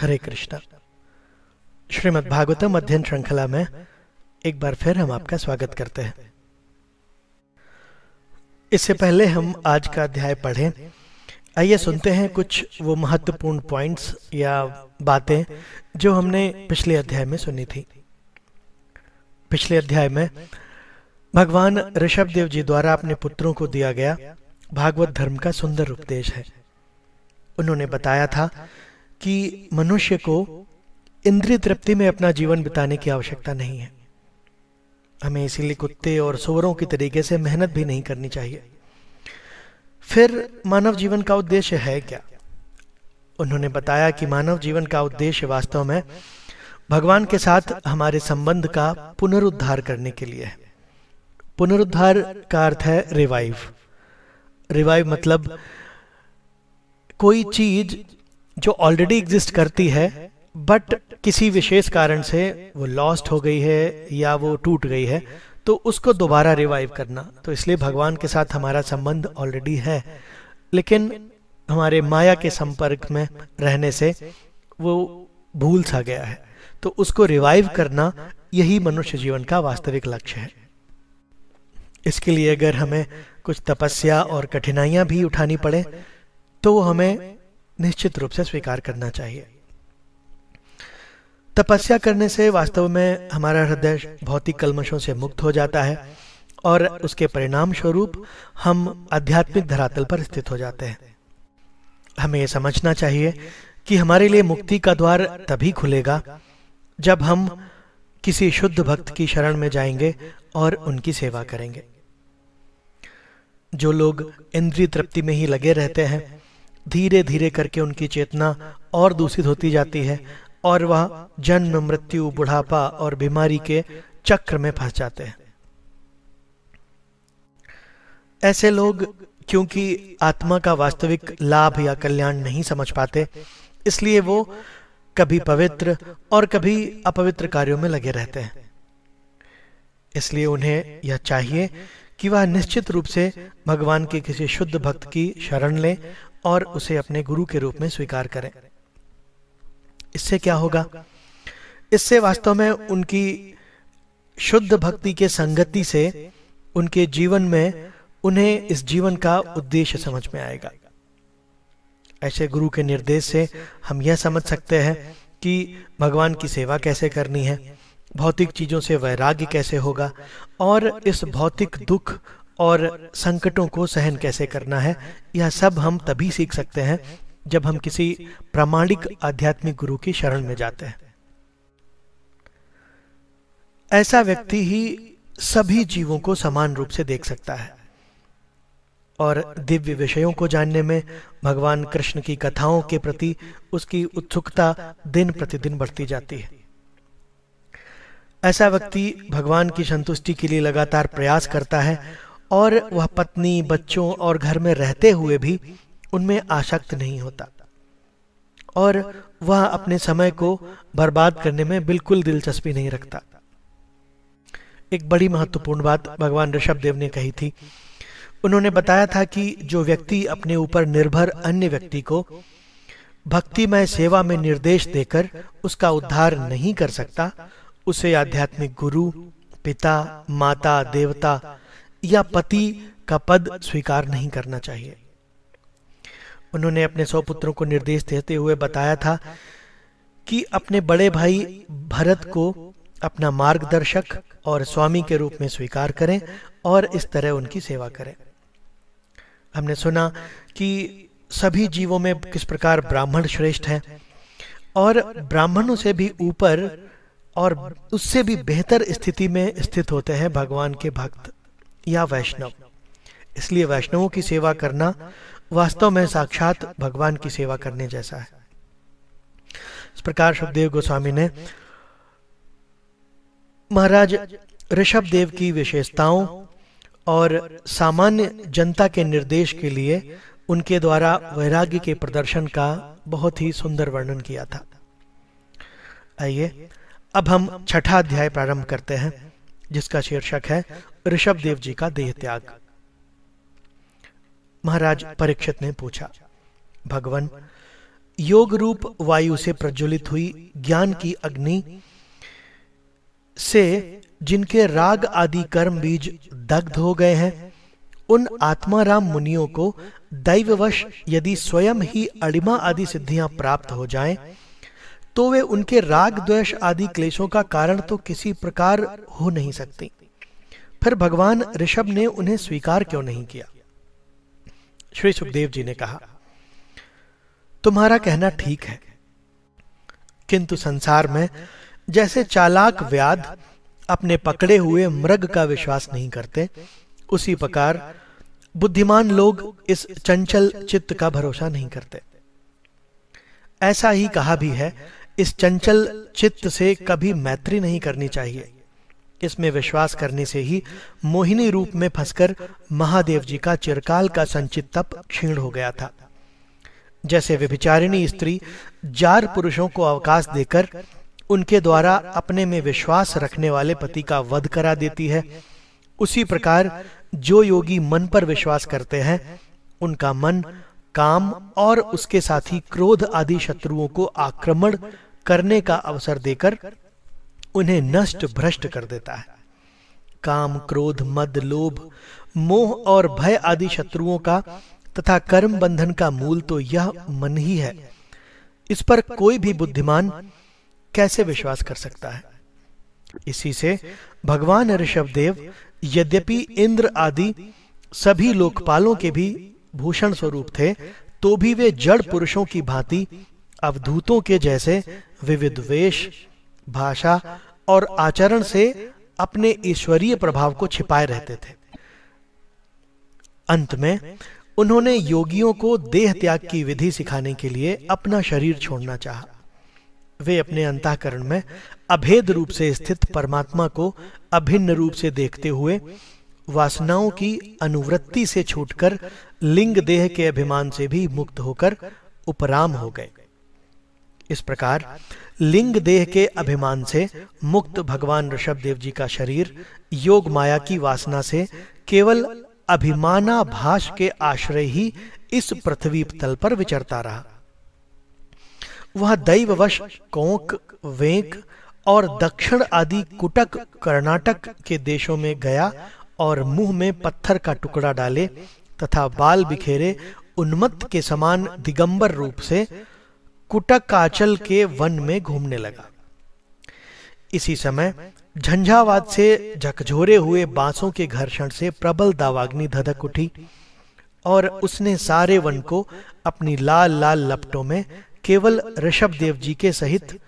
हरे कृष्णा श्रीमद् भागवतम अध्ययन श्रृंखला में एक बार फिर हम आपका स्वागत करते हैं इससे पहले हम आज का अध्याय पढ़ें आइए सुनते हैं कुछ वो महत्वपूर्ण पॉइंट्स या बातें जो हमने पिछले अध्याय में सुनी थी पिछले अध्याय में भगवान ऋषभ देव जी द्वारा अपने पुत्रों को दिया गया भागवत धर्म का सुंदर उपदेश है उन्होंने बताया था कि मनुष्य को इंद्रिय तृप्ति में अपना जीवन बिताने की आवश्यकता नहीं है हमें इसीलिए कुत्ते और सोवरों की तरीके से मेहनत भी नहीं करनी चाहिए फिर मानव जीवन का उद्देश्य है क्या उन्होंने बताया कि मानव जीवन का उद्देश्य वास्तव में भगवान के साथ हमारे संबंध का पुनरुद्धार करने के लिए है पुनरुद्धार का अर्थ है रिवाइव रिवाइव मतलब कोई चीज जो ऑलरेडी एग्जिस्ट करती है बट किसी विशेष कारण से वो लॉस्ट हो गई है या वो टूट गई है तो उसको दोबारा रिवाइव करना तो इसलिए भगवान के साथ हमारा संबंध ऑलरेडी है लेकिन हमारे माया के संपर्क में रहने से वो भूल सा गया है तो उसको रिवाइव करना यही मनुष्य जीवन का वास्तविक लक्ष्य है इसके लिए अगर हमें कुछ तपस्या और कठिनाइयां भी उठानी पड़े तो हमें निश्चित रूप से स्वीकार करना चाहिए तपस्या करने से वास्तव में हमारा हृदय भौतिक कलमशों से मुक्त हो जाता है और उसके परिणाम स्वरूप हम आध्यात्मिक धरातल पर स्थित हो जाते हैं हमें यह समझना चाहिए कि हमारे लिए मुक्ति का द्वार तभी खुलेगा जब हम किसी शुद्ध भक्त की शरण में जाएंगे और उनकी सेवा करेंगे जो लोग इंद्रिय तृप्ति में ही लगे रहते हैं धीरे धीरे करके उनकी चेतना और दूषित होती जाती है और वह जन्म मृत्यु बुढ़ापा और बीमारी के चक्र में फंस जाते हैं ऐसे लोग क्योंकि आत्मा का वास्तविक लाभ या कल्याण नहीं समझ पाते इसलिए वो कभी पवित्र और कभी अपवित्र कार्यों में लगे रहते हैं इसलिए उन्हें यह चाहिए कि वह निश्चित रूप से भगवान के किसी शुद्ध भक्त की शरण लें और उसे अपने गुरु के रूप में स्वीकार करें इससे क्या होगा इससे वास्तव में उनकी शुद्ध भक्ति के संगति से उनके जीवन में उन्हें इस जीवन का उद्देश्य समझ में आएगा ऐसे गुरु के निर्देश से हम यह समझ सकते हैं कि भगवान की सेवा कैसे करनी है भौतिक चीज़ों से वैराग्य कैसे होगा और इस भौतिक दुख और संकटों को सहन कैसे करना है यह सब हम तभी सीख सकते हैं जब हम किसी प्रामाणिक आध्यात्मिक गुरु की शरण में जाते हैं ऐसा व्यक्ति ही सभी जीवों को समान रूप से देख सकता है और दिव्य विषयों को जानने में भगवान कृष्ण की कथाओं के प्रति उसकी उत्सुकता दिन प्रतिदिन बढ़ती जाती है ऐसा व्यक्ति भगवान की संतुष्टि के लिए लगातार प्रयास करता है और वह पत्नी बच्चों और घर में रहते हुए भी उनमें आसक्त नहीं होता और वह अपने समय को बर्बाद करने में बिल्कुल दिलचस्पी नहीं रखता एक बड़ी महत्वपूर्ण बात भगवान ऋषभ देव ने कही थी उन्होंने बताया था कि जो व्यक्ति अपने ऊपर निर्भर अन्य व्यक्ति को भक्तिमय सेवा में निर्देश देकर उसका उद्धार नहीं कर सकता उसे आध्यात्मिक गुरु पिता माता देवता या पति का पद स्वीकार नहीं करना चाहिए उन्होंने अपने सौ पुत्रों को निर्देश देते हुए बताया था कि अपने बड़े भाई भरत को अपना मार्गदर्शक और स्वामी के रूप में स्वीकार करें और इस तरह उनकी सेवा करें हमने सुना कि सभी जीवों में किस प्रकार ब्राह्मण श्रेष्ठ हैं और ब्राह्मणों से भी ऊपर और उससे भी बेहतर स्थिति में स्थित होते हैं भगवान के भक्त या वैष्णव इसलिए वैष्णवों की सेवा करना वास्तव में साक्षात भगवान की सेवा करने जैसा है इस प्रकार सुखदेव गोस्वामी ने महाराज ऋषभ देव की विशेषताओं और सामान्य जनता के निर्देश के लिए उनके द्वारा वैराग्य के प्रदर्शन का बहुत ही सुंदर वर्णन किया था आइए अब हम छठा अध्याय प्रारंभ करते हैं जिसका शीर्षक है ऋषभ देव जी का देह त्याग महाराज परीक्षित ने पूछा भगवान योग रूप वायु से प्रज्वलित हुई ज्ञान की अग्नि से जिनके राग आदि कर्म बीज दग्ध हो गए हैं उन आत्माराम मुनियों को दैववश यदि स्वयं ही अड़िमा आदि सिद्धियां प्राप्त हो जाएं तो वे उनके राग द्वेष आदि क्लेशों का कारण तो किसी प्रकार हो नहीं सकती फिर भगवान ऋषभ ने उन्हें स्वीकार क्यों नहीं किया श्री सुखदेव जी ने कहा तुम्हारा कहना ठीक है किंतु संसार में जैसे चालाक व्याध अपने पकड़े हुए मृग का विश्वास नहीं करते उसी प्रकार बुद्धिमान लोग इस चंचल चित्त का भरोसा नहीं करते ऐसा ही कहा भी है इस चंचल चित्त से कभी मैत्री नहीं करनी चाहिए इसमें विश्वास करने से ही मोहिनी रूप में फंसकर महादेव जी का चिरकाल का संचित तप क्षीण हो गया था जैसे विभिचारिणी स्त्री जार पुरुषों को अवकाश देकर उनके द्वारा अपने में विश्वास रखने वाले पति का वध करा देती है उसी प्रकार जो योगी मन पर विश्वास करते हैं उनका मन काम और उसके साथी क्रोध आदि शत्रुओं को आक्रमण करने का अवसर देकर उन्हें नष्ट भ्रष्ट कर देता है काम क्रोध मद लोभ मोह और भय आदि शत्रुओं का तथा कर्म बंधन का मूल तो यह मन ही है इस पर कोई भी बुद्धिमान कैसे विश्वास कर सकता है इसी से भगवान ऋषभ देव यद्यपि इंद्र आदि सभी लोकपालों के भी भूषण स्वरूप थे तो भी वे जड़ पुरुषों की भांति अवधूतों के जैसे विविध वेश भाषा और आचरण से अपने ईश्वरीय प्रभाव को छिपाए रहते थे अंत में उन्होंने योगियों को देह त्याग की विधि सिखाने के लिए अपना शरीर छोड़ना चाहा। वे अपने अंतःकरण में अभेद रूप से स्थित परमात्मा को अभिन्न रूप से देखते हुए वासनाओं की अनुवृत्ति से छूटकर लिंग देह के अभिमान से भी मुक्त होकर उपराम हो गए इस प्रकार लिंग देह के अभिमान से मुक्त भगवान ऋषभ देव जी का शरीर योग माया की वासना से केवल अभिमाना भाष के आश्रय ही इस पृथ्वी तल पर विचरता रहा वह दैववश कोंक वेंक और दक्षिण आदि कुटक कर्नाटक के देशों में गया और मुंह में पत्थर का टुकड़ा डाले तथा बाल बिखेरे उन्मत्त के समान दिगंबर रूप से कुटकाचल के वन में घूमने लगा इसी समय झंझावात से झकझोरे हुए बांसों के घर्षण से प्रबल दावाग्नि धधक उठी और उसने सारे वन को अपनी लाल लाल लपटों में केवल ऋषभ देव जी के सहित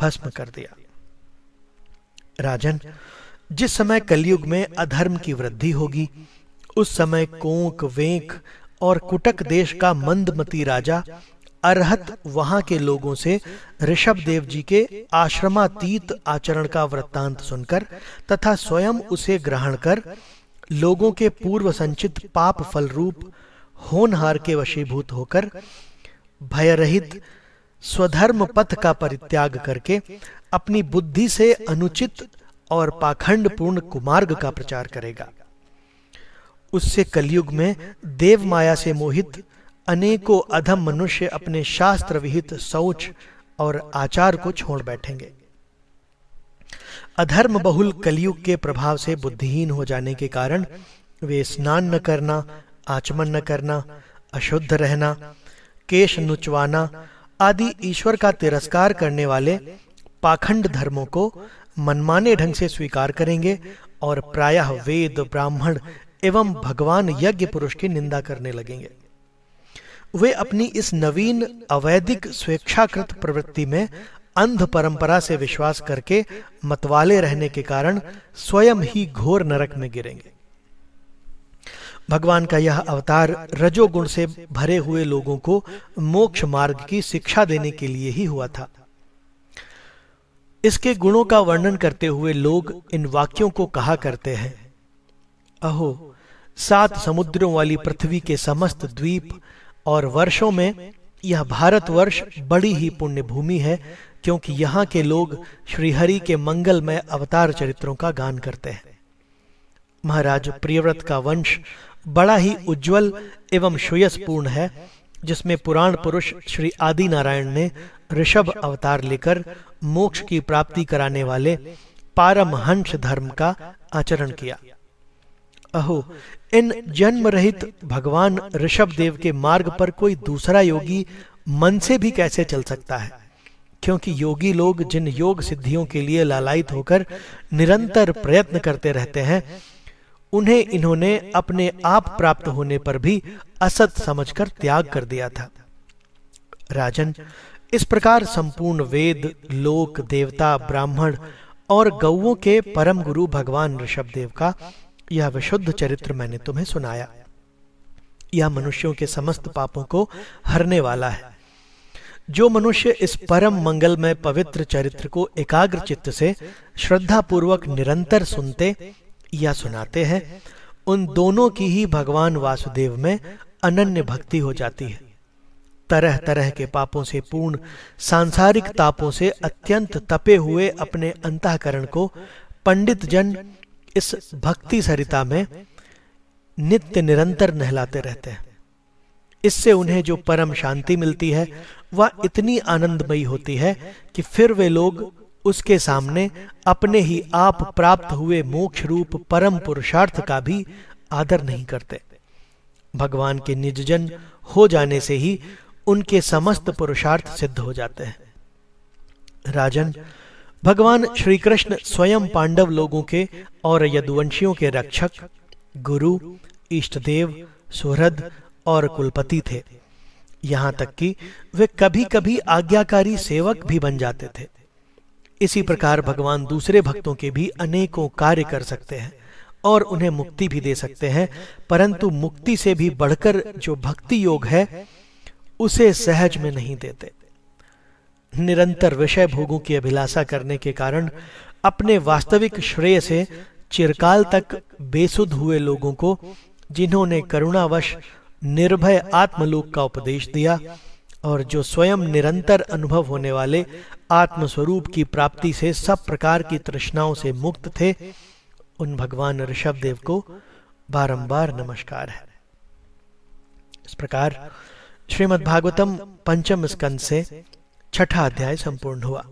भस्म कर दिया राजन जिस समय कलयुग में अधर्म की वृद्धि होगी उस समय कोंक वेंक और कुटक देश का मंदमती राजा अरहत वहां के लोगों से ऋषभ देव जी के आश्रमातीत आचरण का वृत्तांत सुनकर तथा स्वयं उसे ग्रहण कर लोगों के पूर्व संचित पाप फल रूप होनहार के वशीभूत होकर भयरहित स्वधर्म पथ का परित्याग करके अपनी बुद्धि से अनुचित और पाखंड पूर्ण कुमार्ग का प्रचार करेगा उससे कलयुग में देव माया से मोहित अनेकों अधम मनुष्य अपने शास्त्र विहित सोच और आचार को छोड़ बैठेंगे अधर्म बहुल कलयुग के प्रभाव से बुद्धिहीन हो जाने के कारण वे स्नान न करना आचमन न करना अशुद्ध रहना केश नुचवाना आदि ईश्वर का तिरस्कार करने वाले पाखंड धर्मों को मनमाने ढंग से स्वीकार करेंगे और प्रायः वेद ब्राह्मण एवं भगवान यज्ञ पुरुष की निंदा करने लगेंगे वे अपनी इस नवीन अवैधिक स्वेच्छाकृत प्रवृत्ति में अंध परंपरा से विश्वास करके मतवाले रहने के कारण स्वयं ही घोर नरक में गिरेंगे भगवान का यह अवतार रजोगुण से भरे हुए लोगों को मोक्ष मार्ग की शिक्षा देने के लिए ही हुआ था इसके गुणों का वर्णन करते हुए लोग इन वाक्यों को कहा करते हैं अहो सात समुद्रों वाली पृथ्वी के समस्त द्वीप और वर्षों में यह भारतवर्ष बड़ी ही पुण्य भूमि है क्योंकि यहाँ के लोग श्रीहरि के मंगलमय अवतार चरित्रों का गान करते हैं महाराज प्रियव्रत का वंश बड़ा ही उज्जवल एवं श्रेयसपूर्ण है जिसमें पुराण पुरुष श्री आदि नारायण ने ऋषभ अवतार लेकर मोक्ष की प्राप्ति कराने वाले पारमहंस धर्म का आचरण किया अहो इन जन्म रहित भगवान ऋषभ देव के मार्ग पर कोई दूसरा योगी मन से भी कैसे चल सकता है क्योंकि योगी लोग जिन योग सिद्धियों के लिए लालायित होकर निरंतर प्रयत्न करते रहते हैं उन्हें इन्होंने अपने आप प्राप्त होने पर भी असत समझकर त्याग कर दिया था राजन इस प्रकार संपूर्ण वेद लोक देवता ब्राह्मण और गौओं के परम गुरु भगवान ऋषभ देव का यह विशुद्ध चरित्र मैंने तुम्हें सुनाया यह मनुष्यों के समस्त पापों को हरने वाला है जो मनुष्य इस परम मंगलमय पवित्र चरित्र को एकाग्र चित्त से श्रद्धा पूर्वक निरंतर सुनते या सुनाते हैं उन दोनों की ही भगवान वासुदेव में अनन्य भक्ति हो जाती है तरह तरह के पापों से पूर्ण सांसारिक तापों से अत्यंत तपे हुए अपने अंतकरण को पंडित जन इस भक्ति सरिता में नित्य निरंतर नहलाते रहते हैं इससे उन्हें जो परम शांति मिलती है वह इतनी आनंदमयी होती है कि फिर वे लोग उसके सामने अपने ही आप प्राप्त हुए मोक्ष रूप परम पुरुषार्थ का भी आदर नहीं करते भगवान के निजजन हो जाने से ही उनके समस्त पुरुषार्थ सिद्ध हो जाते हैं राजन भगवान श्री कृष्ण स्वयं पांडव लोगों के और यदुवंशियों के रक्षक गुरु देव सुहृद और कुलपति थे यहां तक कि वे कभी कभी आज्ञाकारी सेवक भी बन जाते थे इसी प्रकार भगवान दूसरे भक्तों के भी अनेकों कार्य कर सकते हैं और उन्हें मुक्ति भी दे सकते हैं परंतु मुक्ति से भी बढ़कर जो भक्ति योग है उसे सहज में नहीं देते निरंतर विषय भोगों की अभिलाषा करने के कारण अपने वास्तविक श्रेय से चिरकाल तक बेसुध हुए लोगों को जिन्होंने करुणावश निर्भय आत्मलोक का उपदेश दिया और जो स्वयं निरंतर अनुभव होने वाले आत्मस्वरूप की प्राप्ति से सब प्रकार की तृष्णाओं से मुक्त थे उन भगवान ऋषभ देव को बारंबार नमस्कार है इस प्रकार श्रीमद् भागवतम पंचम स्कंद से छठा अध्याय संपूर्ण हुआ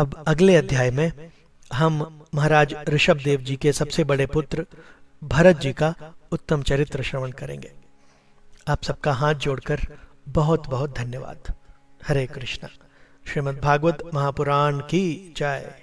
अब अगले अध्याय में हम महाराज ऋषभ देव जी के सबसे बड़े पुत्र भरत जी का उत्तम चरित्र श्रवण करेंगे आप सबका हाथ जोड़कर बहुत बहुत धन्यवाद हरे कृष्णा श्रीमद् भागवत महापुराण की जय